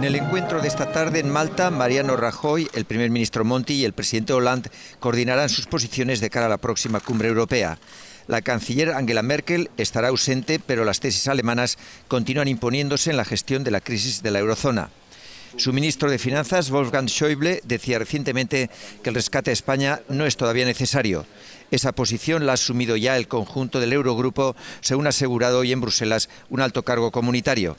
En el encuentro de esta tarde en Malta, Mariano Rajoy, el primer ministro Monti y el presidente Hollande coordinarán sus posiciones de cara a la próxima cumbre europea. La canciller Angela Merkel estará ausente, pero las tesis alemanas continúan imponiéndose en la gestión de la crisis de la eurozona. Su ministro de Finanzas, Wolfgang Schäuble, decía recientemente que el rescate a España no es todavía necesario. Esa posición la ha asumido ya el conjunto del Eurogrupo, según ha asegurado hoy en Bruselas un alto cargo comunitario.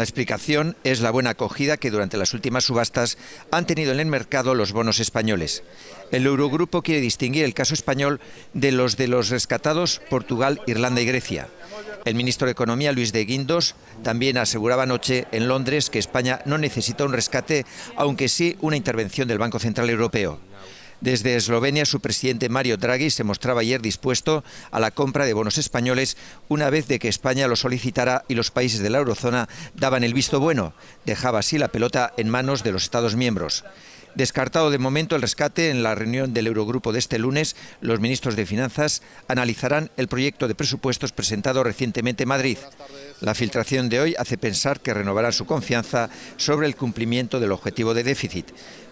La explicación es la buena acogida que durante las últimas subastas han tenido en el mercado los bonos españoles. El Eurogrupo quiere distinguir el caso español de los de los rescatados Portugal, Irlanda y Grecia. El ministro de Economía, Luis de Guindos, también aseguraba anoche en Londres que España no necesita un rescate, aunque sí una intervención del Banco Central Europeo. Desde Eslovenia, su presidente Mario Draghi se mostraba ayer dispuesto a la compra de bonos españoles una vez de que España lo solicitara y los países de la eurozona daban el visto bueno. Dejaba así la pelota en manos de los Estados miembros. Descartado de momento el rescate, en la reunión del Eurogrupo de este lunes, los ministros de Finanzas analizarán el proyecto de presupuestos presentado recientemente en Madrid. La filtración de hoy hace pensar que renovará su confianza sobre el cumplimiento del objetivo de déficit.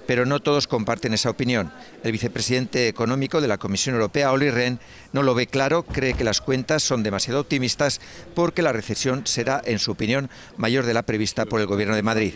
Pero no todos comparten esa opinión. El vicepresidente económico de la Comisión Europea, Olli Rehn, no lo ve claro, cree que las cuentas son demasiado optimistas porque la recesión será, en su opinión, mayor de la prevista por el Gobierno de Madrid.